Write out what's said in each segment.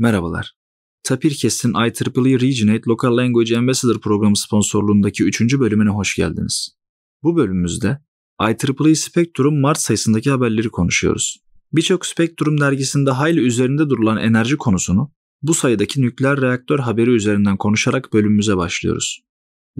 Merhabalar. Tapir Tapirkes'in IEEE e Regionate Local Language Ambassador programı sponsorluğundaki 3. bölümüne hoş geldiniz. Bu bölümümüzde IEEE Spektrum Mart sayısındaki haberleri konuşuyoruz. Birçok Spektrum dergisinde hayli üzerinde durulan enerji konusunu bu sayıdaki nükleer reaktör haberi üzerinden konuşarak bölümümüze başlıyoruz.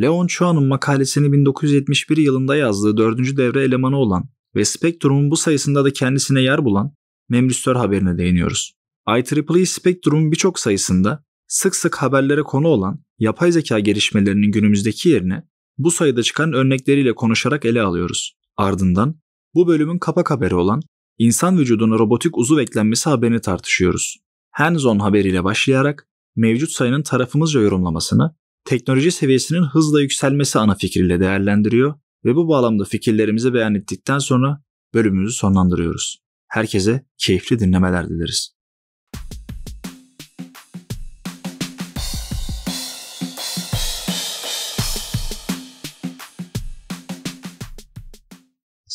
Leon Chuan'ın makalesini 1971 yılında yazdığı 4. devre elemanı olan ve Spektrum'un bu sayısında da kendisine yer bulan Memlistör haberine değiniyoruz. IEEE e Spectrum'un birçok sayısında sık sık haberlere konu olan yapay zeka gelişmelerinin günümüzdeki yerini bu sayıda çıkan örnekleriyle konuşarak ele alıyoruz. Ardından bu bölümün kapak haberi olan insan vücuduna robotik uzuv eklenmesi haberini tartışıyoruz. Hands-on haberiyle başlayarak mevcut sayının tarafımızca yorumlamasını, teknoloji seviyesinin hızla yükselmesi ana fikriyle değerlendiriyor ve bu bağlamda fikirlerimizi beyan ettikten sonra bölümümüzü sonlandırıyoruz. Herkese keyifli dinlemeler dileriz.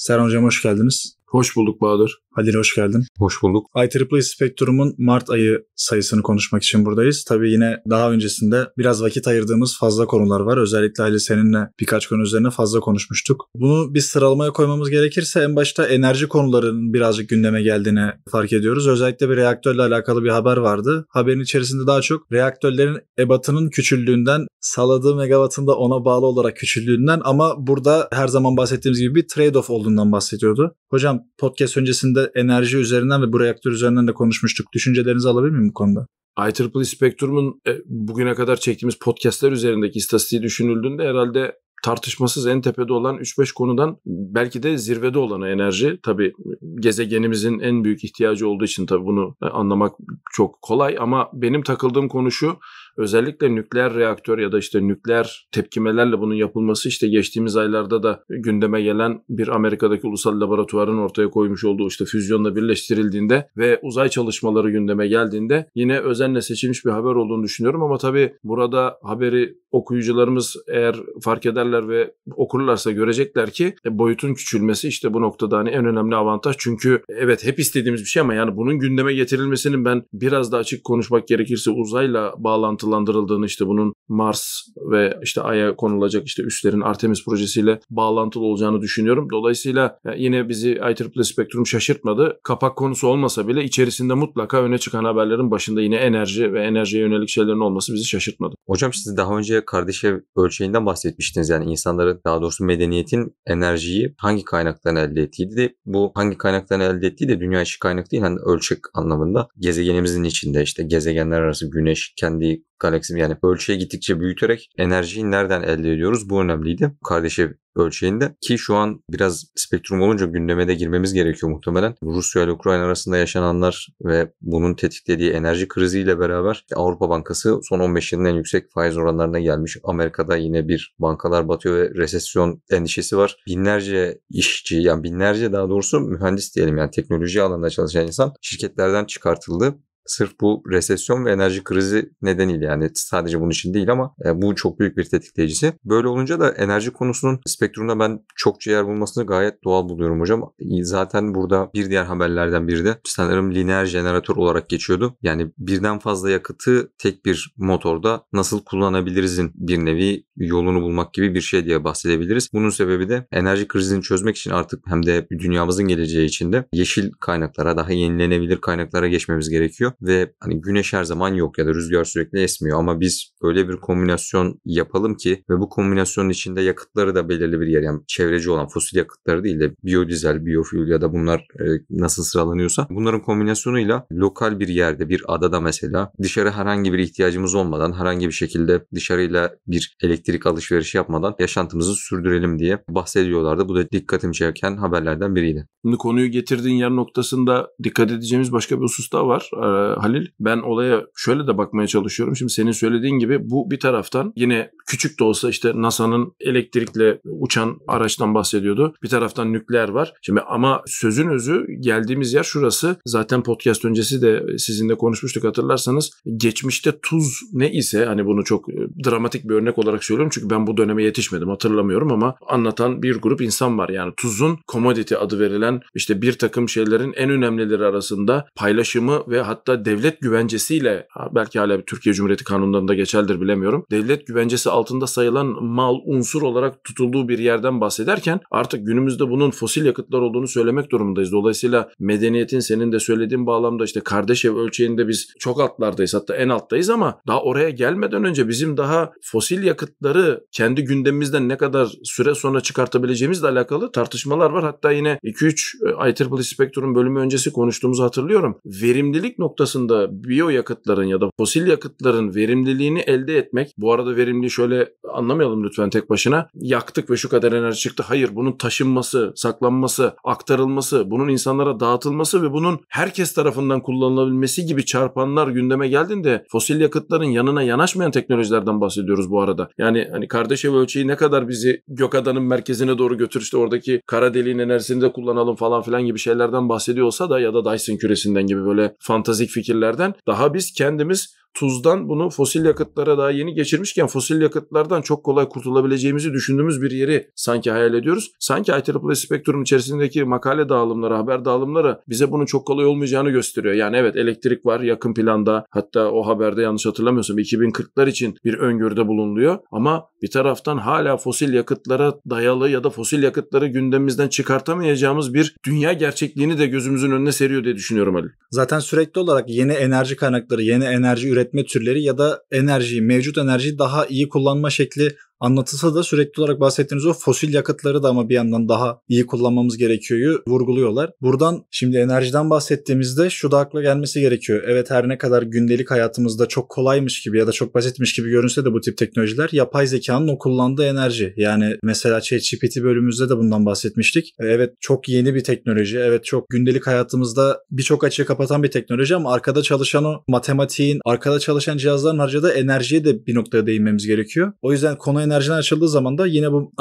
Serhan Hocam hoş geldiniz. Hoş bulduk Bahadır. Halil hoş geldin. Hoş bulduk. IEEE Spektrum'un Mart ayı sayısını konuşmak için buradayız. Tabii yine daha öncesinde biraz vakit ayırdığımız fazla konular var. Özellikle Halil seninle birkaç konu üzerine fazla konuşmuştuk. Bunu bir sıralamaya koymamız gerekirse en başta enerji konularının birazcık gündeme geldiğini fark ediyoruz. Özellikle bir reaktörle alakalı bir haber vardı. Haberin içerisinde daha çok reaktörlerin ebatının küçüldüğünden, saladığı megawattın da ona bağlı olarak küçüldüğünden ama burada her zaman bahsettiğimiz gibi bir trade-off olduğundan bahsediyordu. Hocam podcast öncesinde enerji üzerinden ve bu reaktör üzerinden de konuşmuştuk. Düşüncelerinizi alabilir miyim bu konuda? IEEE e Spectrum'un e, bugüne kadar çektiğimiz podcastler üzerindeki istatistiği düşünüldüğünde herhalde tartışmasız en tepede olan 3-5 konudan belki de zirvede olan enerji Tabi gezegenimizin en büyük ihtiyacı olduğu için tabi bunu e, anlamak çok kolay ama benim takıldığım konu şu Özellikle nükleer reaktör ya da işte nükleer tepkimelerle bunun yapılması işte geçtiğimiz aylarda da gündeme gelen bir Amerika'daki ulusal laboratuvarın ortaya koymuş olduğu işte füzyonla birleştirildiğinde ve uzay çalışmaları gündeme geldiğinde yine özenle seçilmiş bir haber olduğunu düşünüyorum ama tabii burada haberi okuyucularımız eğer fark ederler ve okurlarsa görecekler ki e, boyutun küçülmesi işte bu noktada hani en önemli avantaj. Çünkü evet hep istediğimiz bir şey ama yani bunun gündeme getirilmesinin ben biraz da açık konuşmak gerekirse uzayla bağlantı bağlantılandırıldığını işte bunun Mars ve işte Ay'a konulacak işte üstlerin Artemis projesiyle bağlantılı olacağını düşünüyorum. Dolayısıyla e, yine bizi IEEE Spectrum şaşırtmadı. Kapak konusu olmasa bile içerisinde mutlaka öne çıkan haberlerin başında yine enerji ve enerjiye yönelik şeylerin olması bizi şaşırtmadı. Hocam siz daha önce kardeşe ölçeğinden bahsetmiştiniz. Yani insanların daha doğrusu medeniyetin enerjiyi hangi kaynaktan elde ettiği de bu hangi kaynaktan elde ettiği de dünya işi kaynak değil hani ölçek anlamında gezegenimizin içinde işte gezegenler arası güneş kendi galaksimi yani ölçüye gittikçe büyüterek enerjiyi nereden elde ediyoruz? Bu önemliydi. Kardeşi ölçeğinde ki şu an biraz spektrum olunca gündeme de girmemiz gerekiyor muhtemelen. Rusya ile Ukrayna arasında yaşananlar ve bunun tetiklediği enerji kriziyle beraber Avrupa Bankası son 15 yılın en yüksek faiz oranlarına gelmiş. Amerika'da yine bir bankalar batıyor ve resesyon endişesi var. Binlerce işçi yani binlerce daha doğrusu mühendis diyelim yani teknoloji alanında çalışan insan şirketlerden çıkartıldı sırf bu resesyon ve enerji krizi nedeniyle yani sadece bunun için değil ama e, bu çok büyük bir tetikleyicisi. Böyle olunca da enerji konusunun spektrumda ben çokça yer bulmasını gayet doğal buluyorum hocam. Zaten burada bir diğer haberlerden biri de sanırım lineer jeneratör olarak geçiyordu. Yani birden fazla yakıtı tek bir motorda nasıl kullanabilirizin bir nevi yolunu bulmak gibi bir şey diye bahsedebiliriz. Bunun sebebi de enerji krizini çözmek için artık hem de dünyamızın geleceği için de yeşil kaynaklara daha yenilenebilir kaynaklara geçmemiz gerekiyor ve hani güneş her zaman yok ya da rüzgar sürekli esmiyor ama biz böyle bir kombinasyon yapalım ki ve bu kombinasyonun içinde yakıtları da belirli bir yer yani çevreci olan fosil yakıtları değil de biyodizel, biyofuel ya da bunlar e, nasıl sıralanıyorsa bunların kombinasyonuyla lokal bir yerde bir adada mesela dışarı herhangi bir ihtiyacımız olmadan herhangi bir şekilde dışarıyla bir elektrik alışverişi yapmadan yaşantımızı sürdürelim diye bahsediyorlardı. Bu da dikkatimi çeken haberlerden biriydi. Şimdi konuyu getirdiğin yer noktasında dikkat edeceğimiz başka bir husus daha var. Ee, ee, Halil. Ben olaya şöyle de bakmaya çalışıyorum. Şimdi senin söylediğin gibi bu bir taraftan yine küçük de olsa işte NASA'nın elektrikle uçan araçtan bahsediyordu. Bir taraftan nükleer var. Şimdi ama sözün özü geldiğimiz yer şurası. Zaten podcast öncesi de sizinle konuşmuştuk hatırlarsanız. Geçmişte tuz ne ise hani bunu çok e, dramatik bir örnek olarak söylüyorum. Çünkü ben bu döneme yetişmedim hatırlamıyorum ama anlatan bir grup insan var. Yani tuzun commodity adı verilen işte bir takım şeylerin en önemlileri arasında paylaşımı ve hatta hatta devlet güvencesiyle belki hala bir Türkiye Cumhuriyeti kanunlarında geçerlidir bilemiyorum. Devlet güvencesi altında sayılan mal unsur olarak tutulduğu bir yerden bahsederken artık günümüzde bunun fosil yakıtlar olduğunu söylemek durumundayız. Dolayısıyla medeniyetin senin de söylediğin bağlamda işte kardeş ev ölçeğinde biz çok altlardayız hatta en alttayız ama daha oraya gelmeden önce bizim daha fosil yakıtları kendi gündemimizden ne kadar süre sonra çıkartabileceğimizle alakalı tartışmalar var. Hatta yine 2-3 e, IEEE Spectrum bölümü öncesi konuştuğumuzu hatırlıyorum. Verimlilik noktası noktasında biyo yakıtların ya da fosil yakıtların verimliliğini elde etmek, bu arada verimli şöyle anlamayalım lütfen tek başına, yaktık ve şu kadar enerji çıktı. Hayır bunun taşınması, saklanması, aktarılması, bunun insanlara dağıtılması ve bunun herkes tarafından kullanılabilmesi gibi çarpanlar gündeme geldiğinde fosil yakıtların yanına yanaşmayan teknolojilerden bahsediyoruz bu arada. Yani hani kardeş ev ölçeği ne kadar bizi Gökadan'ın merkezine doğru götür işte oradaki kara deliğin enerjisini de kullanalım falan filan gibi şeylerden bahsediyor olsa da ya da Dyson küresinden gibi böyle fantastik fikirlerden daha biz kendimiz tuzdan bunu fosil yakıtlara daha yeni geçirmişken fosil yakıtlardan çok kolay kurtulabileceğimizi düşündüğümüz bir yeri sanki hayal ediyoruz. Sanki IEEE spektrum içerisindeki makale dağılımları, haber dağılımları bize bunun çok kolay olmayacağını gösteriyor. Yani evet elektrik var yakın planda hatta o haberde yanlış hatırlamıyorsam 2040'lar için bir öngörüde bulunuyor. ama bir taraftan hala fosil yakıtlara dayalı ya da fosil yakıtları gündemimizden çıkartamayacağımız bir dünya gerçekliğini de gözümüzün önüne seriyor diye düşünüyorum Ali. Zaten sürekli olarak yeni enerji kaynakları, yeni enerji üretim üretme türleri ya da enerjiyi, mevcut enerjiyi daha iyi kullanma şekli anlatılsa da sürekli olarak bahsettiğiniz o fosil yakıtları da ama bir yandan daha iyi kullanmamız gerekiyor'yu vurguluyorlar. Buradan şimdi enerjiden bahsettiğimizde şu da akla gelmesi gerekiyor. Evet her ne kadar gündelik hayatımızda çok kolaymış gibi ya da çok basitmiş gibi görünse de bu tip teknolojiler yapay zekanın o kullandığı enerji. Yani mesela ChatGPT bölümümüzde de bundan bahsetmiştik. E, evet çok yeni bir teknoloji. Evet çok gündelik hayatımızda birçok açığı kapatan bir teknoloji ama arkada çalışan o matematiğin, arkada çalışan cihazların harcadığı enerjiye de bir noktaya değinmemiz gerekiyor. O yüzden konu enerjiden açıldığı zaman da yine bu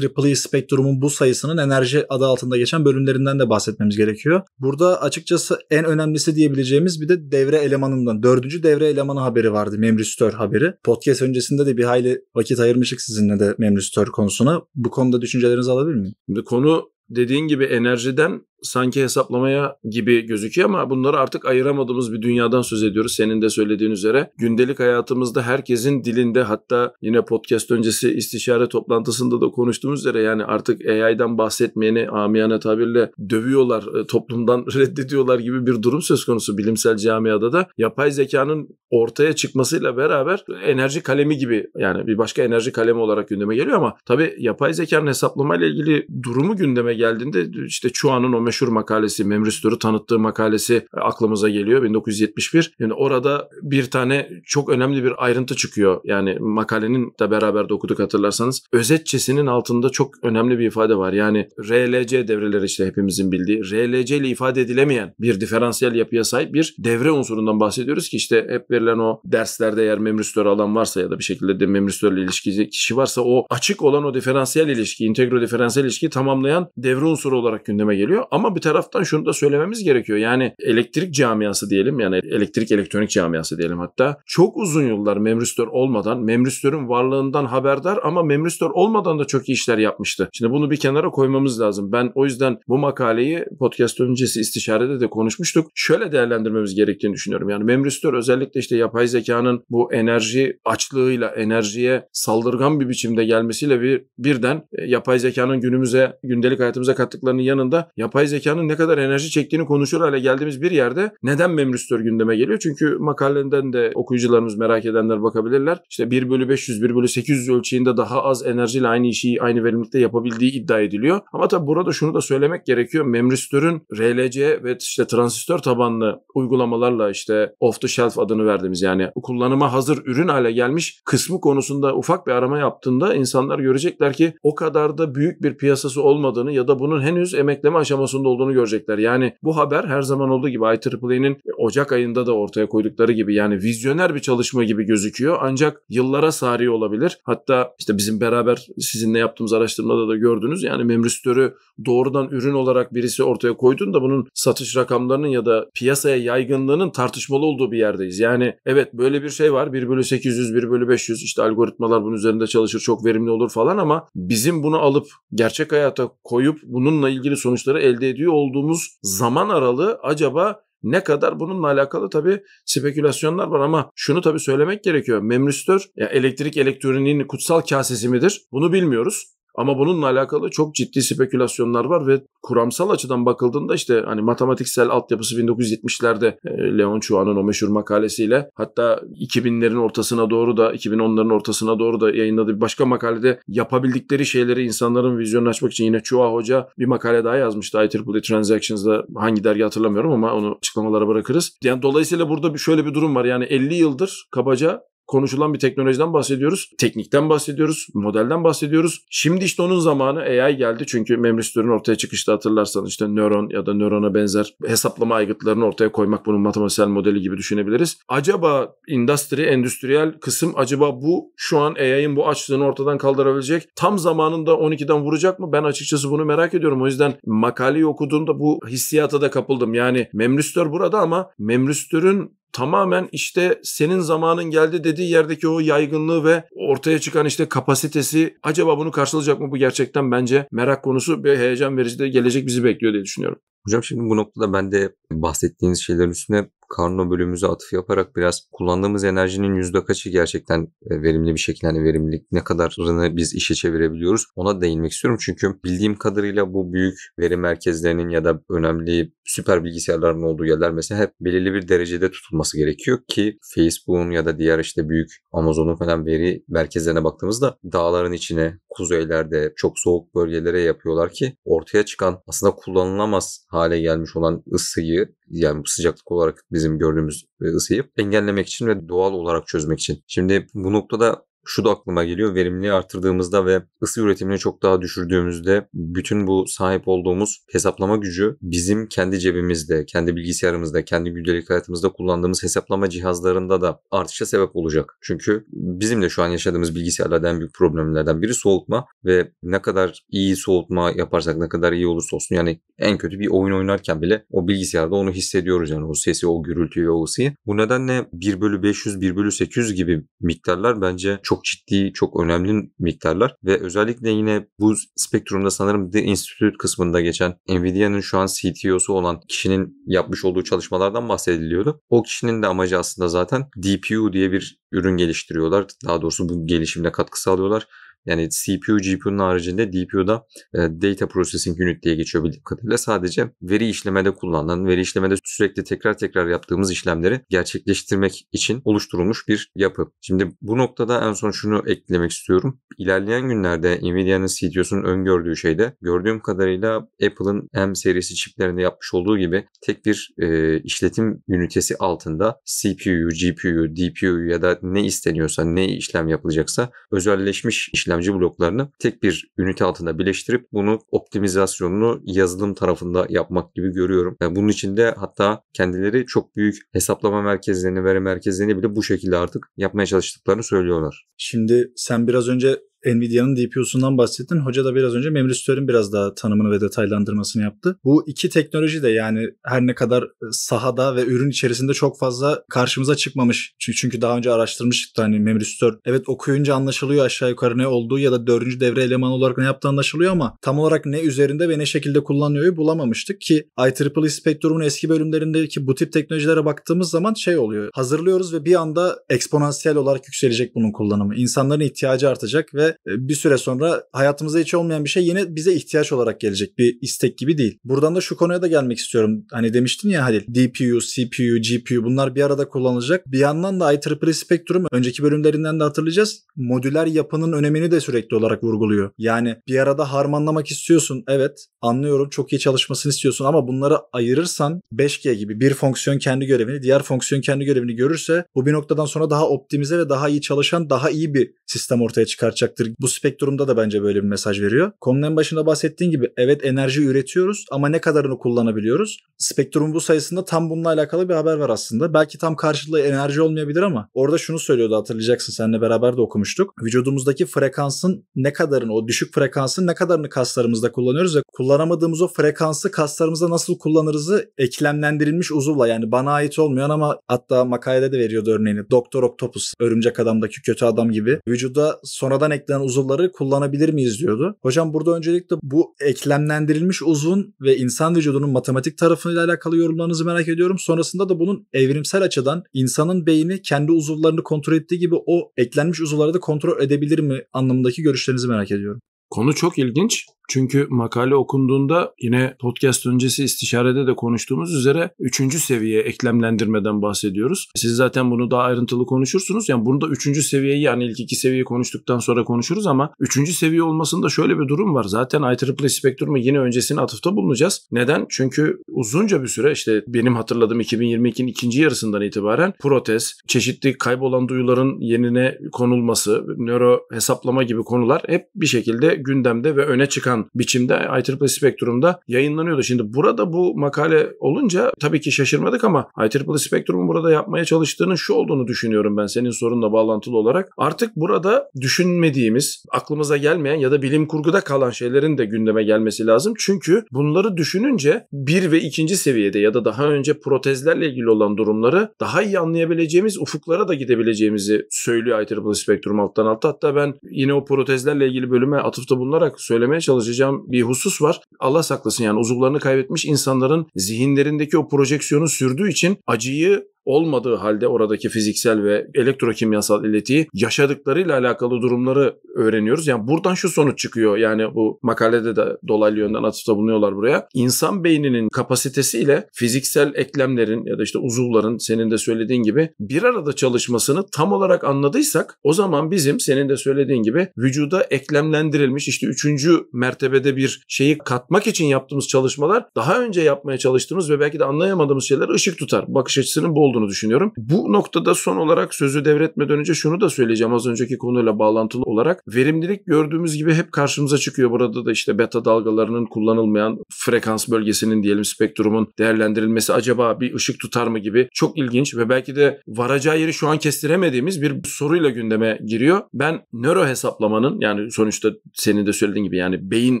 IEEE spektrumun bu sayısının enerji adı altında geçen bölümlerinden de bahsetmemiz gerekiyor. Burada açıkçası en önemlisi diyebileceğimiz bir de devre elemanından, dördüncü devre elemanı haberi vardı. Memrüstör haberi. Podcast öncesinde de bir hayli vakit ayırmıştık sizinle de Memrüstör konusuna. Bu konuda düşüncelerinizi alabilir miyim? Konu dediğin gibi enerjiden sanki hesaplamaya gibi gözüküyor ama bunları artık ayıramadığımız bir dünyadan söz ediyoruz. Senin de söylediğin üzere gündelik hayatımızda herkesin dilinde hatta yine podcast öncesi istişare toplantısında da konuştuğumuz üzere yani artık AI'dan bahsetmeyeni amiyane tabirle dövüyorlar, e, toplumdan reddediyorlar gibi bir durum söz konusu bilimsel camiada da. Yapay zekanın ortaya çıkmasıyla beraber enerji kalemi gibi yani bir başka enerji kalemi olarak gündeme geliyor ama tabii yapay zekanın hesaplamayla ilgili durumu gündeme geldiğinde işte Çua'nın o meşhur makalesi, Memrüstür'ü tanıttığı makalesi e, aklımıza geliyor 1971. Yani orada bir tane çok önemli bir ayrıntı çıkıyor. Yani makalenin de beraber de okuduk hatırlarsanız. Özetçesinin altında çok önemli bir ifade var. Yani RLC devreleri işte hepimizin bildiği. RLC ile ifade edilemeyen bir diferansiyel yapıya sahip bir devre unsurundan bahsediyoruz ki işte hep verilen o derslerde eğer memrüstör alan varsa ya da bir şekilde de memrüstörle ilişkili kişi varsa o açık olan o diferansiyel ilişki, integral diferansiyel ilişki tamamlayan devre unsuru olarak gündeme geliyor. Ama ama bir taraftan şunu da söylememiz gerekiyor. Yani elektrik camiası diyelim yani elektrik elektronik camiası diyelim hatta çok uzun yıllar memristör olmadan memristörün varlığından haberdar ama memristör olmadan da çok iyi işler yapmıştı. Şimdi bunu bir kenara koymamız lazım. Ben o yüzden bu makaleyi podcast öncesi istişarede de konuşmuştuk. Şöyle değerlendirmemiz gerektiğini düşünüyorum. Yani memristör özellikle işte yapay zekanın bu enerji açlığıyla enerjiye saldırgan bir biçimde gelmesiyle bir birden e, yapay zekanın günümüze gündelik hayatımıza kattıklarının yanında yapay zekanın ne kadar enerji çektiğini konuşur hale geldiğimiz bir yerde neden memristör gündeme geliyor? Çünkü makalenden de okuyucularımız merak edenler bakabilirler. İşte 1 bölü 500, 1 bölü 800 ölçeğinde daha az enerjiyle aynı işi aynı verimlilikte yapabildiği iddia ediliyor. Ama tabi burada şunu da söylemek gerekiyor. Memristörün RLC ve işte transistör tabanlı uygulamalarla işte off the shelf adını verdiğimiz yani kullanıma hazır ürün hale gelmiş kısmı konusunda ufak bir arama yaptığında insanlar görecekler ki o kadar da büyük bir piyasası olmadığını ya da bunun henüz emekleme aşamasında nüfusunda olduğunu görecekler. Yani bu haber her zaman olduğu gibi IEEE'nin e, Ocak ayında da ortaya koydukları gibi yani vizyoner bir çalışma gibi gözüküyor ancak yıllara sari olabilir. Hatta işte bizim beraber sizinle yaptığımız araştırmada da gördünüz yani memristörü doğrudan ürün olarak birisi ortaya koyduğunda bunun satış rakamlarının ya da piyasaya yaygınlığının tartışmalı olduğu bir yerdeyiz. Yani evet böyle bir şey var 1 bölü 800 1 bölü 500 işte algoritmalar bunun üzerinde çalışır çok verimli olur falan ama bizim bunu alıp gerçek hayata koyup bununla ilgili sonuçları elde ediyor olduğumuz zaman aralığı acaba ne kadar bununla alakalı tabi spekülasyonlar var ama şunu tabi söylemek gerekiyor. Memristör ya elektrik elektroniğin kutsal kasesi midir? Bunu bilmiyoruz. Ama bununla alakalı çok ciddi spekülasyonlar var ve kuramsal açıdan bakıldığında işte hani matematiksel altyapısı 1970'lerde e, Leon Chua'nın o meşhur makalesiyle hatta 2000'lerin ortasına doğru da 2010'ların ortasına doğru da yayınladığı bir başka makalede yapabildikleri şeyleri insanların vizyonunu açmak için yine Chua Hoca bir makale daha yazmıştı. IEEE Transactions'da hangi dergi hatırlamıyorum ama onu açıklamalara bırakırız. Yani dolayısıyla burada bir şöyle bir durum var. Yani 50 yıldır kabaca konuşulan bir teknolojiden bahsediyoruz. Teknikten bahsediyoruz, modelden bahsediyoruz. Şimdi işte onun zamanı AI geldi. Çünkü Memristör'ün ortaya çıkışta hatırlarsan işte nöron ya da nörona benzer hesaplama aygıtlarını ortaya koymak bunun matematiksel modeli gibi düşünebiliriz. Acaba industry, endüstriyel kısım acaba bu şu an AI'ın bu açlığını ortadan kaldırabilecek tam zamanında 12'den vuracak mı? Ben açıkçası bunu merak ediyorum. O yüzden makaleyi okuduğumda bu hissiyata da kapıldım. Yani Memristör burada ama Memristör'ün tamamen işte senin zamanın geldi dediği yerdeki o yaygınlığı ve ortaya çıkan işte kapasitesi acaba bunu karşılayacak mı bu gerçekten bence merak konusu ve heyecan verici de gelecek bizi bekliyor diye düşünüyorum. Hocam şimdi bu noktada ben de bahsettiğiniz şeylerin üstüne Karno bölümümüze atıf yaparak biraz kullandığımız enerjinin yüzde kaçı gerçekten e, verimli bir şekilde hani verimlilik ne kadarını biz işe çevirebiliyoruz ona değinmek istiyorum. Çünkü bildiğim kadarıyla bu büyük veri merkezlerinin ya da önemli süper bilgisayarların olduğu yerler mesela hep belirli bir derecede tutulması gerekiyor ki Facebook'un ya da diğer işte büyük Amazon'un falan veri merkezlerine baktığımızda dağların içine, kuzeylerde, çok soğuk bölgelere yapıyorlar ki ortaya çıkan aslında kullanılamaz hale gelmiş olan ısıyı yani bu sıcaklık olarak bizim gördüğümüz e, ısıyı engellemek için ve doğal olarak çözmek için. Şimdi bu noktada şu da aklıma geliyor. Verimliliği artırdığımızda ve ısı üretimini çok daha düşürdüğümüzde bütün bu sahip olduğumuz hesaplama gücü bizim kendi cebimizde, kendi bilgisayarımızda, kendi gündelik hayatımızda kullandığımız hesaplama cihazlarında da artışa sebep olacak. Çünkü bizim de şu an yaşadığımız bilgisayarlardan büyük problemlerden biri soğutma ve ne kadar iyi soğutma yaparsak ne kadar iyi olursa olsun yani en kötü bir oyun oynarken bile o bilgisayarda onu hissediyoruz yani o sesi, o gürültüyü, o ısıyı. Bu nedenle 1 bölü 500, 1 bölü 800 gibi miktarlar bence çok ciddi, çok önemli miktarlar ve özellikle yine bu spektrumda sanırım The Institute kısmında geçen Nvidia'nın şu an CTO'su olan kişinin yapmış olduğu çalışmalardan bahsediliyordu. O kişinin de amacı aslında zaten DPU diye bir ürün geliştiriyorlar. Daha doğrusu bu gelişimde katkı sağlıyorlar yani CPU, GPU'nun haricinde DPU'da e, Data Processing Unit diye geçiyor bildiğim kadarıyla. Sadece veri işlemede kullanılan, veri işlemede sürekli tekrar tekrar yaptığımız işlemleri gerçekleştirmek için oluşturulmuş bir yapı. Şimdi bu noktada en son şunu eklemek istiyorum. İlerleyen günlerde Nvidia'nın CTO'sunun öngördüğü şeyde gördüğüm kadarıyla Apple'ın M serisi çiplerinde yapmış olduğu gibi tek bir e, işletim ünitesi altında CPU, GPU, DPU ya da ne isteniyorsa, ne işlem yapılacaksa özelleşmiş işlem işlemci bloklarını tek bir ünite altında birleştirip bunu optimizasyonunu yazılım tarafında yapmak gibi görüyorum. Yani bunun için de hatta kendileri çok büyük hesaplama merkezlerini, veri merkezlerini bile bu şekilde artık yapmaya çalıştıklarını söylüyorlar. Şimdi sen biraz önce Nvidia'nın DPU'sundan bahsettin. Hoca da biraz önce memory store'in biraz daha tanımını ve detaylandırmasını yaptı. Bu iki teknoloji de yani her ne kadar e, sahada ve ürün içerisinde çok fazla karşımıza çıkmamış. Çünkü daha önce araştırmıştık da hani memory store evet okuyunca anlaşılıyor aşağı yukarı ne olduğu ya da dördüncü devre elemanı olarak ne yaptığı anlaşılıyor ama tam olarak ne üzerinde ve ne şekilde kullanılıyor bulamamıştık ki IEEE e Spectrum'un eski bölümlerindeki bu tip teknolojilere baktığımız zaman şey oluyor. Hazırlıyoruz ve bir anda eksponansiyel olarak yükselecek bunun kullanımı. İnsanların ihtiyacı artacak ve e, bir süre sonra hayatımızda hiç olmayan bir şey yine bize ihtiyaç olarak gelecek bir istek gibi değil. Buradan da şu konuya da gelmek istiyorum. Hani demiştin ya Halil DPU, CPU, GPU bunlar bir arada kullanılacak. Bir yandan da IEEE Spectrum önceki bölümlerinden de hatırlayacağız. Modüler yapının önemini de sürekli olarak vurguluyor. Yani bir arada harmanlamak istiyorsun. Evet anlıyorum çok iyi çalışmasını istiyorsun ama bunları ayırırsan 5G gibi bir fonksiyon kendi görevini diğer fonksiyon kendi görevini görürse bu bir noktadan sonra daha optimize ve daha iyi çalışan daha iyi bir sistem ortaya çıkartacaktır olacaktır. Bu spektrumda da bence böyle bir mesaj veriyor. Konunun başında bahsettiğin gibi evet enerji üretiyoruz ama ne kadarını kullanabiliyoruz? Spektrumun bu sayısında tam bununla alakalı bir haber var aslında. Belki tam karşılığı enerji olmayabilir ama orada şunu söylüyordu hatırlayacaksın seninle beraber de okumuştuk. Vücudumuzdaki frekansın ne kadarını o düşük frekansın ne kadarını kaslarımızda kullanıyoruz ve kullanamadığımız o frekansı kaslarımızda nasıl kullanırızı eklemlendirilmiş uzuvla yani bana ait olmayan ama hatta makalede de veriyordu örneğini. Doktor Octopus, örümcek adamdaki kötü adam gibi. Vücuda sonradan ekle beklenen uzuvları kullanabilir miyiz diyordu. Hocam burada öncelikle bu eklemlendirilmiş uzun ve insan vücudunun matematik tarafıyla alakalı yorumlarınızı merak ediyorum. Sonrasında da bunun evrimsel açıdan insanın beyni kendi uzuvlarını kontrol ettiği gibi o eklenmiş uzuvları da kontrol edebilir mi anlamındaki görüşlerinizi merak ediyorum. Konu çok ilginç. Çünkü makale okunduğunda yine podcast öncesi istişarede de konuştuğumuz üzere üçüncü seviye eklemlendirmeden bahsediyoruz. Siz zaten bunu daha ayrıntılı konuşursunuz. Yani bunu da üçüncü seviyeyi yani ilk iki seviyeyi konuştuktan sonra konuşuruz ama üçüncü seviye olmasında şöyle bir durum var. Zaten IEEE Spectrum'u yine öncesine atıfta bulunacağız. Neden? Çünkü uzunca bir süre işte benim hatırladığım 2022'nin ikinci yarısından itibaren protez, çeşitli kaybolan duyuların yenine konulması, nöro hesaplama gibi konular hep bir şekilde gündemde ve öne çıkan yansıyan biçimde IEEE Spektrum'da yayınlanıyordu. Şimdi burada bu makale olunca tabii ki şaşırmadık ama IEEE Spektrum'un burada yapmaya çalıştığının şu olduğunu düşünüyorum ben senin sorunla bağlantılı olarak. Artık burada düşünmediğimiz, aklımıza gelmeyen ya da bilim kurguda kalan şeylerin de gündeme gelmesi lazım. Çünkü bunları düşününce bir ve ikinci seviyede ya da daha önce protezlerle ilgili olan durumları daha iyi anlayabileceğimiz ufuklara da gidebileceğimizi söylüyor IEEE Spektrum alttan alta. Hatta ben yine o protezlerle ilgili bölüme atıfta bulunarak söylemeye çalışacağım harcayacağım bir husus var. Allah saklasın yani uzuvlarını kaybetmiş insanların zihinlerindeki o projeksiyonu sürdüğü için acıyı olmadığı halde oradaki fiziksel ve elektrokimyasal iletiği yaşadıklarıyla alakalı durumları öğreniyoruz. Yani buradan şu sonuç çıkıyor. Yani bu makalede de dolaylı yönden atıfta bulunuyorlar buraya. İnsan beyninin kapasitesiyle fiziksel eklemlerin ya da işte uzuvların senin de söylediğin gibi bir arada çalışmasını tam olarak anladıysak o zaman bizim senin de söylediğin gibi vücuda eklemlendirilmiş işte üçüncü mertebede bir şeyi katmak için yaptığımız çalışmalar daha önce yapmaya çalıştığımız ve belki de anlayamadığımız şeyler ışık tutar. Bakış açısının bu olduğunu düşünüyorum. Bu noktada son olarak sözü devretmeden önce şunu da söyleyeceğim az önceki konuyla bağlantılı olarak. Verimlilik gördüğümüz gibi hep karşımıza çıkıyor. Burada da işte beta dalgalarının kullanılmayan frekans bölgesinin diyelim spektrumun değerlendirilmesi acaba bir ışık tutar mı gibi çok ilginç ve belki de varacağı yeri şu an kestiremediğimiz bir soruyla gündeme giriyor. Ben nöro hesaplamanın yani sonuçta senin de söylediğin gibi yani beyin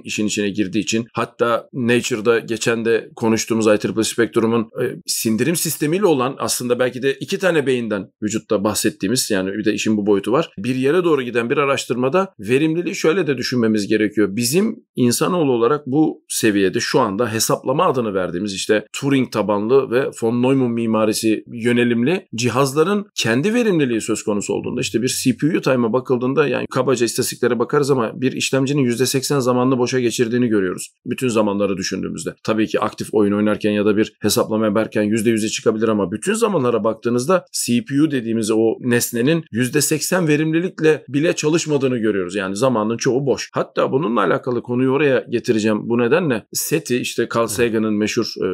işin içine girdiği için hatta Nature'da geçen de konuştuğumuz IEEE spektrumun e, sindirim sistemiyle olan aslında aslında belki de iki tane beyinden vücutta bahsettiğimiz yani bir de işin bu boyutu var. Bir yere doğru giden bir araştırmada verimliliği şöyle de düşünmemiz gerekiyor. Bizim insanoğlu olarak bu seviyede şu anda hesaplama adını verdiğimiz işte Turing tabanlı ve von Neumann mimarisi yönelimli cihazların kendi verimliliği söz konusu olduğunda işte bir CPU time'a bakıldığında yani kabaca istatistiklere bakarız ama bir işlemcinin %80 zamanını boşa geçirdiğini görüyoruz. Bütün zamanları düşündüğümüzde. Tabii ki aktif oyun oynarken ya da bir hesaplama yaparken %100'e çıkabilir ama bütün zaman zamanlara baktığınızda CPU dediğimiz o nesnenin %80 verimlilikle bile çalışmadığını görüyoruz. Yani zamanın çoğu boş. Hatta bununla alakalı konuyu oraya getireceğim. Bu nedenle SETI işte Carl Sagan'ın meşhur e,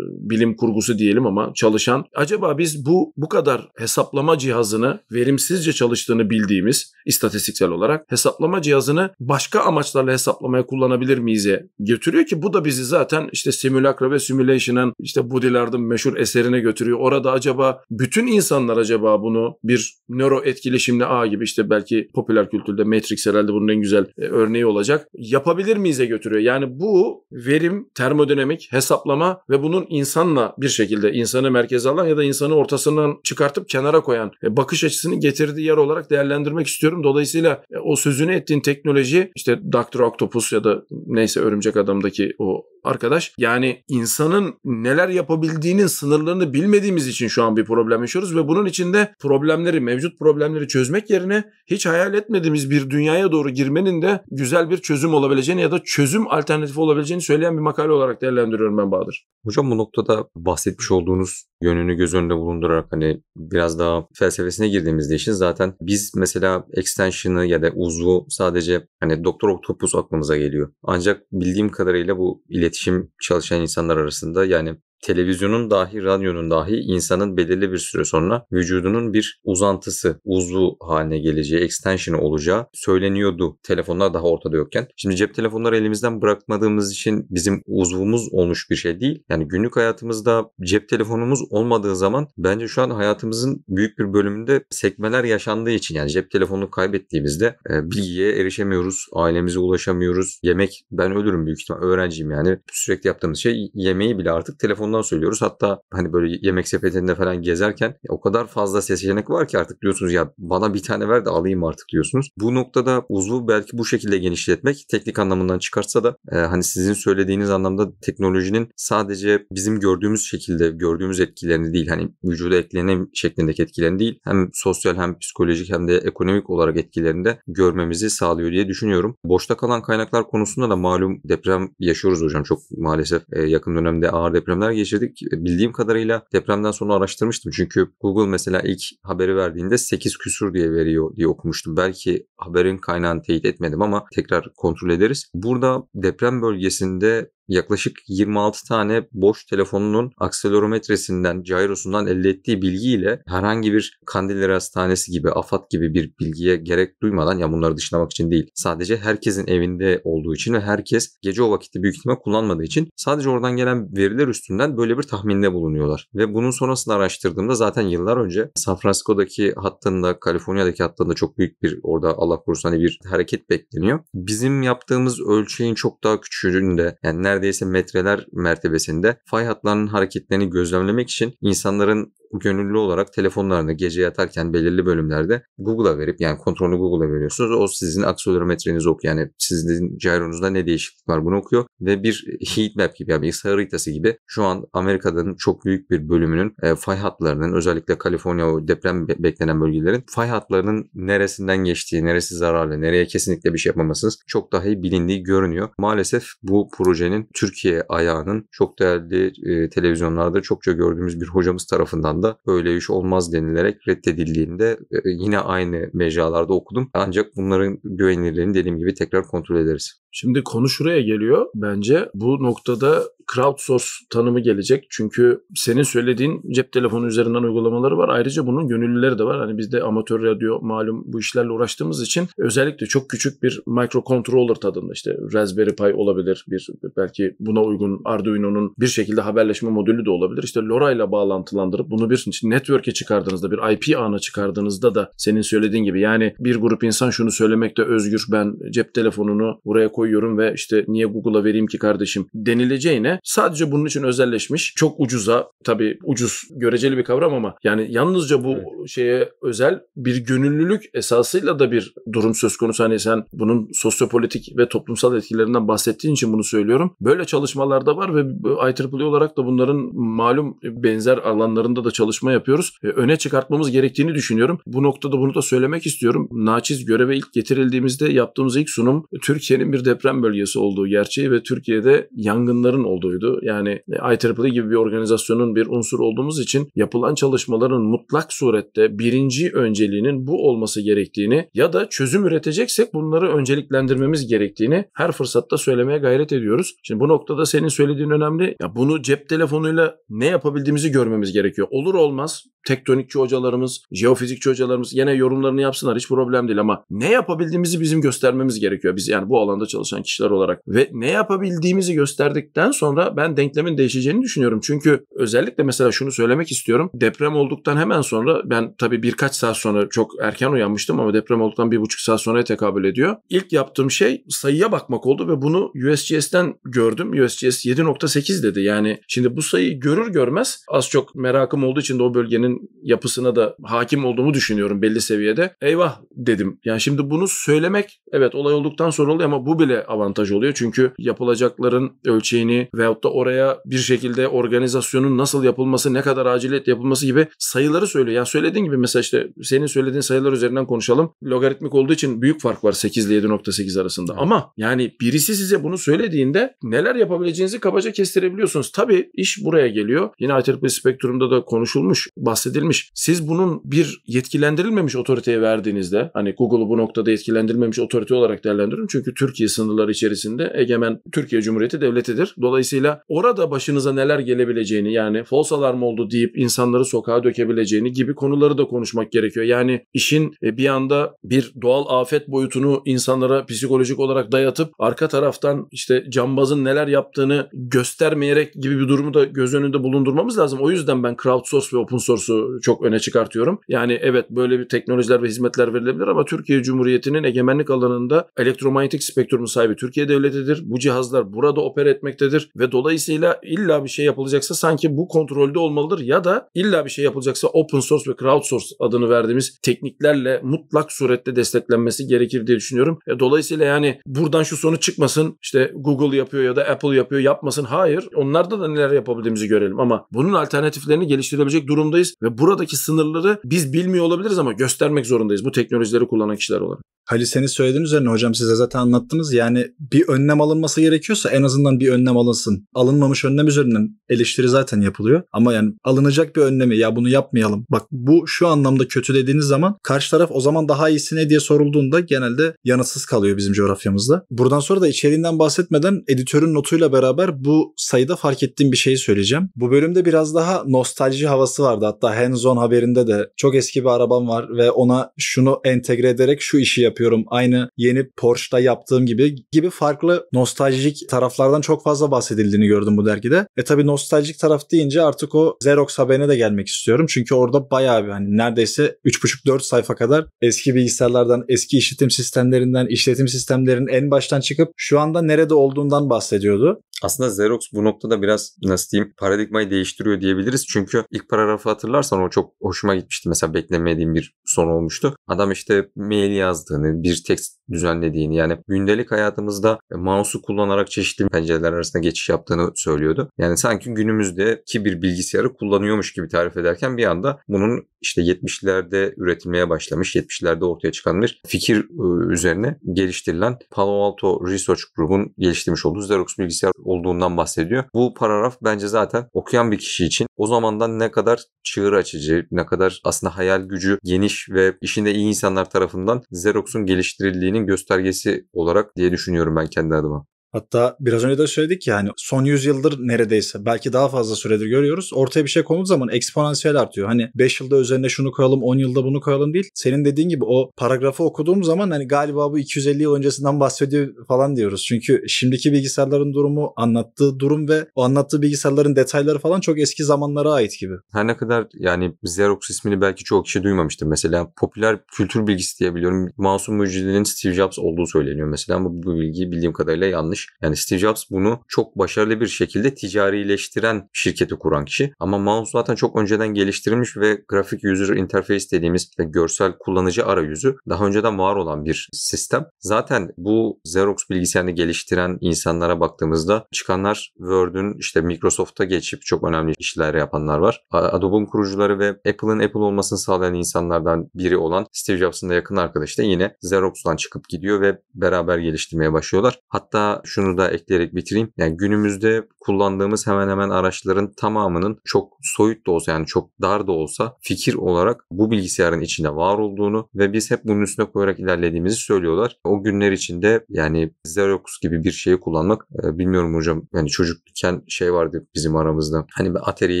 bilim kurgusu diyelim ama çalışan. Acaba biz bu bu kadar hesaplama cihazını verimsizce çalıştığını bildiğimiz istatistiksel olarak hesaplama cihazını başka amaçlarla hesaplamaya kullanabilir miyiz? miyiz'e götürüyor ki bu da bizi zaten işte simülakra ve simulation'ın işte Bodilard'ın meşhur eserine götürüyor. Orada acaba acaba bütün insanlar acaba bunu bir nöro etkileşimli ağ gibi işte belki popüler kültürde Matrix herhalde bunun en güzel e, örneği olacak. Yapabilir miyiz'e götürüyor. Yani bu verim, termodinamik, hesaplama ve bunun insanla bir şekilde insanı merkeze alan ya da insanı ortasından çıkartıp kenara koyan e, bakış açısını getirdiği yer olarak değerlendirmek istiyorum. Dolayısıyla e, o sözünü ettiğin teknoloji işte Dr. Octopus ya da neyse örümcek adamdaki o arkadaş. Yani insanın neler yapabildiğinin sınırlarını bilmediğimiz için şu an bir problem yaşıyoruz ve bunun içinde problemleri, mevcut problemleri çözmek yerine hiç hayal etmediğimiz bir dünyaya doğru girmenin de güzel bir çözüm olabileceğini ya da çözüm alternatifi olabileceğini söyleyen bir makale olarak değerlendiriyorum ben Bahadır. Hocam bu noktada bahsetmiş olduğunuz yönünü göz önünde bulundurarak hani biraz daha felsefesine girdiğimizde işin zaten biz mesela extension'ı ya da uzvu sadece hani Doktor Octopus aklımıza geliyor. Ancak bildiğim kadarıyla bu iletişim iletişim çalışan insanlar arasında yani televizyonun dahi radyonun dahi insanın belirli bir süre sonra vücudunun bir uzantısı, uzvu haline geleceği, extension'ı olacağı söyleniyordu. Telefonlar daha ortada yokken. Şimdi cep telefonları elimizden bırakmadığımız için bizim uzvumuz olmuş bir şey değil. Yani günlük hayatımızda cep telefonumuz olmadığı zaman bence şu an hayatımızın büyük bir bölümünde sekmeler yaşandığı için yani cep telefonunu kaybettiğimizde e, bilgiye erişemiyoruz, ailemize ulaşamıyoruz. Yemek ben ölürüm büyük ihtimal öğrenciyim yani sürekli yaptığımız şey yemeği bile artık telefon telefondan söylüyoruz. Hatta hani böyle yemek sepetinde falan gezerken o kadar fazla seçenek var ki artık diyorsunuz ya bana bir tane ver de alayım artık diyorsunuz. Bu noktada uzvu belki bu şekilde genişletmek teknik anlamından çıkarsa da e, hani sizin söylediğiniz anlamda teknolojinin sadece bizim gördüğümüz şekilde gördüğümüz etkilerini değil hani vücuda eklenen şeklindeki etkilerini değil hem sosyal hem psikolojik hem de ekonomik olarak etkilerini de görmemizi sağlıyor diye düşünüyorum. Boşta kalan kaynaklar konusunda da malum deprem yaşıyoruz hocam çok maalesef e, yakın dönemde ağır depremler geçirdik. Bildiğim kadarıyla depremden sonra araştırmıştım. Çünkü Google mesela ilk haberi verdiğinde 8 küsur diye veriyor diye okumuştum. Belki haberin kaynağını teyit etmedim ama tekrar kontrol ederiz. Burada deprem bölgesinde yaklaşık 26 tane boş telefonunun akselerometresinden, gyrosundan elde ettiği bilgiyle herhangi bir kandiller Hastanesi gibi, AFAD gibi bir bilgiye gerek duymadan ya bunları dışlamak için değil. Sadece herkesin evinde olduğu için ve herkes gece o vakitte büyük ihtimal kullanmadığı için sadece oradan gelen veriler üstünden böyle bir tahminde bulunuyorlar. Ve bunun sonrasını araştırdığımda zaten yıllar önce San Francisco'daki hattında, Kaliforniya'daki hattında çok büyük bir orada Allah korusun hani bir hareket bekleniyor. Bizim yaptığımız ölçeğin çok daha küçüğünde yani neredeyse metreler mertebesinde fay hatlarının hareketlerini gözlemlemek için insanların gönüllü olarak telefonlarını gece yatarken belirli bölümlerde Google'a verip yani kontrolü Google'a veriyorsunuz. O sizin akselerometrenizi okuyor. Yani sizin gyronuzda ne değişiklik var bunu okuyor ve bir heat map gibi yani ısı haritası gibi şu an Amerika'nın çok büyük bir bölümünün e, fay hatlarının özellikle Kaliforniya deprem be- beklenen bölgelerin fay hatlarının neresinden geçtiği, neresi zararlı, nereye kesinlikle bir şey yapmamasınız çok daha iyi bilindiği görünüyor. Maalesef bu projenin Türkiye ayağının çok değerli e, televizyonlarda çokça gördüğümüz bir hocamız tarafından anda böyle iş olmaz denilerek reddedildiğinde e, yine aynı mecralarda okudum. Ancak bunların güvenilirliğini dediğim gibi tekrar kontrol ederiz. Şimdi konu şuraya geliyor bence. Bu noktada crowdsource tanımı gelecek. Çünkü senin söylediğin cep telefonu üzerinden uygulamaları var. Ayrıca bunun gönüllüleri de var. Hani biz de amatör radyo malum bu işlerle uğraştığımız için özellikle çok küçük bir microcontroller tadında işte Raspberry Pi olabilir. Bir belki buna uygun Arduino'nun bir şekilde haberleşme modülü de olabilir. İşte LoRa ile bağlantılandırıp bunu bunu bir network'e çıkardığınızda, bir IP ağına çıkardığınızda da senin söylediğin gibi yani bir grup insan şunu söylemekte özgür ben cep telefonunu buraya koyuyorum ve işte niye Google'a vereyim ki kardeşim denileceğine sadece bunun için özelleşmiş çok ucuza tabii ucuz göreceli bir kavram ama yani yalnızca bu evet. şeye özel bir gönüllülük esasıyla da bir durum söz konusu. Hani sen bunun sosyopolitik ve toplumsal etkilerinden bahsettiğin için bunu söylüyorum. Böyle çalışmalarda var ve IEEE e olarak da bunların malum benzer alanlarında da çalışma yapıyoruz. E, öne çıkartmamız gerektiğini düşünüyorum. Bu noktada bunu da söylemek istiyorum. Naçiz göreve ilk getirildiğimizde yaptığımız ilk sunum Türkiye'nin bir deprem bölgesi olduğu gerçeği ve Türkiye'de yangınların olduğuydu. Yani IEEE e gibi bir organizasyonun bir unsur olduğumuz için yapılan çalışmaların mutlak surette birinci önceliğinin bu olması gerektiğini ya da çözüm üreteceksek bunları önceliklendirmemiz gerektiğini her fırsatta söylemeye gayret ediyoruz. Şimdi bu noktada senin söylediğin önemli. Ya bunu cep telefonuyla ne yapabildiğimizi görmemiz gerekiyor olur olmaz tektonikçi hocalarımız, jeofizikçi hocalarımız yine yorumlarını yapsınlar hiç problem değil ama ne yapabildiğimizi bizim göstermemiz gerekiyor. Biz yani bu alanda çalışan kişiler olarak ve ne yapabildiğimizi gösterdikten sonra ben denklemin değişeceğini düşünüyorum. Çünkü özellikle mesela şunu söylemek istiyorum. Deprem olduktan hemen sonra ben tabii birkaç saat sonra çok erken uyanmıştım ama deprem olduktan bir buçuk saat sonraya tekabül ediyor. İlk yaptığım şey sayıya bakmak oldu ve bunu USGS'ten gördüm. USGS 7.8 dedi. Yani şimdi bu sayıyı görür görmez az çok merakım olduğu için de o bölgenin yapısına da hakim olduğumu düşünüyorum belli seviyede. Eyvah dedim. Yani şimdi bunu söylemek evet olay olduktan sonra oluyor ama bu bile avantaj oluyor. Çünkü yapılacakların ölçeğini veyahut da oraya bir şekilde organizasyonun nasıl yapılması, ne kadar acilet yapılması gibi sayıları söylüyor. Yani söylediğin gibi mesela işte senin söylediğin sayılar üzerinden konuşalım. Logaritmik olduğu için büyük fark var 8 ile 7.8 arasında. Evet. Ama yani birisi size bunu söylediğinde neler yapabileceğinizi kabaca kestirebiliyorsunuz. Tabii iş buraya geliyor. Yine IEEE spektrumda da konuşulmuş. Bahsettiğim bahsedilmiş. Siz bunun bir yetkilendirilmemiş otoriteye verdiğinizde hani Google'u bu noktada yetkilendirilmemiş otorite olarak değerlendiriyorum Çünkü Türkiye sınırları içerisinde egemen Türkiye Cumhuriyeti devletidir. Dolayısıyla orada başınıza neler gelebileceğini yani false alarm oldu deyip insanları sokağa dökebileceğini gibi konuları da konuşmak gerekiyor. Yani işin e, bir anda bir doğal afet boyutunu insanlara psikolojik olarak dayatıp arka taraftan işte cambazın neler yaptığını göstermeyerek gibi bir durumu da göz önünde bulundurmamız lazım. O yüzden ben crowdsource ve open source'u çok öne çıkartıyorum. Yani evet böyle bir teknolojiler ve hizmetler verilebilir ama Türkiye Cumhuriyeti'nin egemenlik alanında elektromanyetik spektrumun sahibi Türkiye Devleti'dir. Bu cihazlar burada oper etmektedir ve dolayısıyla illa bir şey yapılacaksa sanki bu kontrolde olmalıdır ya da illa bir şey yapılacaksa open source ve crowdsource adını verdiğimiz tekniklerle mutlak surette desteklenmesi gerekir diye düşünüyorum. E, dolayısıyla yani buradan şu sonu çıkmasın işte Google yapıyor ya da Apple yapıyor yapmasın. Hayır onlarda da neler yapabildiğimizi görelim ama bunun alternatiflerini geliştirebilecek durumdayız ve buradaki sınırları biz bilmiyor olabiliriz ama göstermek zorundayız bu teknolojileri kullanan kişiler olarak. Halil seni söylediğin üzerine hocam size zaten anlattınız. Yani bir önlem alınması gerekiyorsa en azından bir önlem alınsın. Alınmamış önlem üzerinden eleştiri zaten yapılıyor. Ama yani alınacak bir önlemi ya bunu yapmayalım. Bak bu şu anlamda kötü dediğiniz zaman karşı taraf o zaman daha iyisi ne diye sorulduğunda genelde yanıtsız kalıyor bizim coğrafyamızda. Buradan sonra da içeriğinden bahsetmeden editörün notuyla beraber bu sayıda fark ettiğim bir şeyi söyleyeceğim. Bu bölümde biraz daha nostalji havası vardı. Hatta hatta hands-on haberinde de çok eski bir arabam var ve ona şunu entegre ederek şu işi yapıyorum. Aynı yeni Porsche'da yaptığım gibi gibi farklı nostaljik taraflardan çok fazla bahsedildiğini gördüm bu dergide. E tabi nostaljik taraf deyince artık o Xerox haberine de gelmek istiyorum. Çünkü orada bayağı bir hani neredeyse 3,5-4 sayfa kadar eski bilgisayarlardan, eski işletim sistemlerinden, işletim sistemlerinin en baştan çıkıp şu anda nerede olduğundan bahsediyordu. Aslında Xerox bu noktada biraz nasıl diyeyim paradigmayı değiştiriyor diyebiliriz. Çünkü ilk paragrafı hatırlarsan o çok hoşuma gitmişti. Mesela beklemediğim bir son olmuştu. Adam işte mail yazdığını, bir tekst düzenlediğini yani gündelik hayatımızda mouse'u kullanarak çeşitli pencereler arasında geçiş yaptığını söylüyordu. Yani sanki günümüzdeki bir bilgisayarı kullanıyormuş gibi tarif ederken bir anda bunun işte 70'lerde üretilmeye başlamış, 70'lerde ortaya çıkan bir fikir ıı, üzerine geliştirilen Palo Alto Research Group'un geliştirmiş olduğu Xerox bilgisayar olduğundan bahsediyor. Bu paragraf bence zaten okuyan bir kişi için o zamandan ne kadar çığır açıcı, ne kadar aslında hayal gücü geniş ve işinde iyi insanlar tarafından Xerox'un geliştirildiğinin göstergesi olarak diye düşünüyorum ben kendi adıma. Hatta biraz önce de söyledik ya hani son 100 yıldır neredeyse belki daha fazla süredir görüyoruz. Ortaya bir şey konulduğu zaman eksponansiyel artıyor. Hani 5 yılda üzerine şunu koyalım, 10 yılda bunu koyalım değil. Senin dediğin gibi o paragrafı okuduğum zaman hani galiba bu 250 yıl öncesinden bahsediyor falan diyoruz. Çünkü şimdiki bilgisayarların durumu, anlattığı durum ve o anlattığı bilgisayarların detayları falan çok eski zamanlara ait gibi. Her ne kadar yani Xerox ismini belki çok kişi duymamıştır. Mesela popüler kültür bilgisi diyebiliyorum Masum Mucide'nin Steve Jobs olduğu söyleniyor mesela ama bu bilgi bildiğim kadarıyla yanlış. Yani Steve Jobs bunu çok başarılı bir şekilde ticarileştiren şirketi kuran kişi. Ama mouse zaten çok önceden geliştirilmiş ve grafik user interface dediğimiz ve görsel kullanıcı arayüzü daha önceden var olan bir sistem. Zaten bu Xerox bilgisayarını geliştiren insanlara baktığımızda çıkanlar Word'ün işte Microsoft'a geçip çok önemli işler yapanlar var. Adobe'un kurucuları ve Apple'ın Apple olmasını sağlayan insanlardan biri olan Steve Jobs'ın da yakın arkadaşı da yine Xerox'tan çıkıp gidiyor ve beraber geliştirmeye başlıyorlar. Hatta şu şunu da ekleyerek bitireyim. Yani günümüzde kullandığımız hemen hemen araçların tamamının çok soyut da olsa yani çok dar da olsa fikir olarak bu bilgisayarın içinde var olduğunu ve biz hep bunun üstüne koyarak ilerlediğimizi söylüyorlar. O günler içinde yani Xerox gibi bir şeyi kullanmak e, bilmiyorum hocam yani çocukken şey vardı bizim aramızda. Hani ben Atari'ye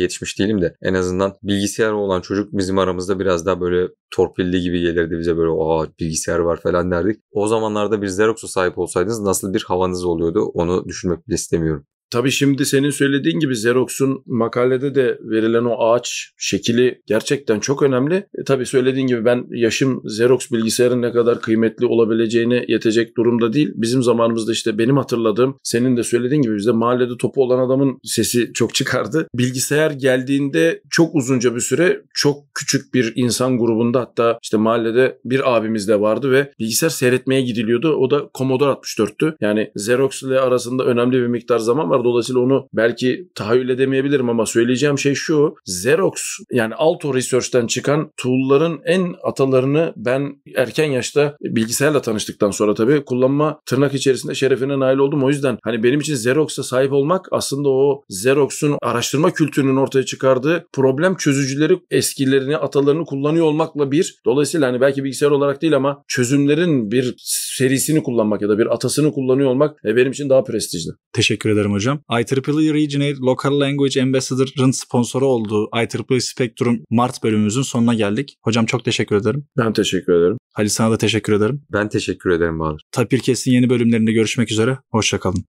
yetişmiş değilim de en azından bilgisayar olan çocuk bizim aramızda biraz daha böyle torpilli gibi gelirdi bize böyle aa bilgisayar var falan derdik. O zamanlarda bir Xerox'a sahip olsaydınız nasıl bir havanız olurdu? oluyordu onu düşünmek bile istemiyorum. Tabii şimdi senin söylediğin gibi Xerox'un makalede de verilen o ağaç şekli gerçekten çok önemli. E, tabii söylediğin gibi ben yaşım Xerox bilgisayarın ne kadar kıymetli olabileceğine yetecek durumda değil. Bizim zamanımızda işte benim hatırladığım senin de söylediğin gibi bizde mahallede topu olan adamın sesi çok çıkardı. Bilgisayar geldiğinde çok uzunca bir süre çok küçük bir insan grubunda hatta işte mahallede bir abimiz de vardı ve bilgisayar seyretmeye gidiliyordu. O da Commodore 64'tü. Yani Xerox ile arasında önemli bir miktar zaman var. Dolayısıyla onu belki tahayyül edemeyebilirim ama söyleyeceğim şey şu. Xerox yani Alto Research'ten çıkan tool'ların en atalarını ben erken yaşta bilgisayarla tanıştıktan sonra tabii kullanma tırnak içerisinde şerefine nail oldum. O yüzden hani benim için Xerox'a sahip olmak aslında o Xerox'un araştırma kültürünün ortaya çıkardığı problem çözücüleri eskilerini, atalarını kullanıyor olmakla bir. Dolayısıyla hani belki bilgisayar olarak değil ama çözümlerin bir serisini kullanmak ya da bir atasını kullanıyor olmak e, benim için daha prestijli. Teşekkür ederim hocam hocam. IEEE e Regionate Local Language Ambassador'ın sponsoru olduğu IEEE e Spectrum Mart bölümümüzün sonuna geldik. Hocam çok teşekkür ederim. Ben teşekkür ederim. Halil sana da teşekkür ederim. Ben teşekkür ederim Bahadır. Tapir Kes'in yeni bölümlerinde görüşmek üzere. Hoşçakalın.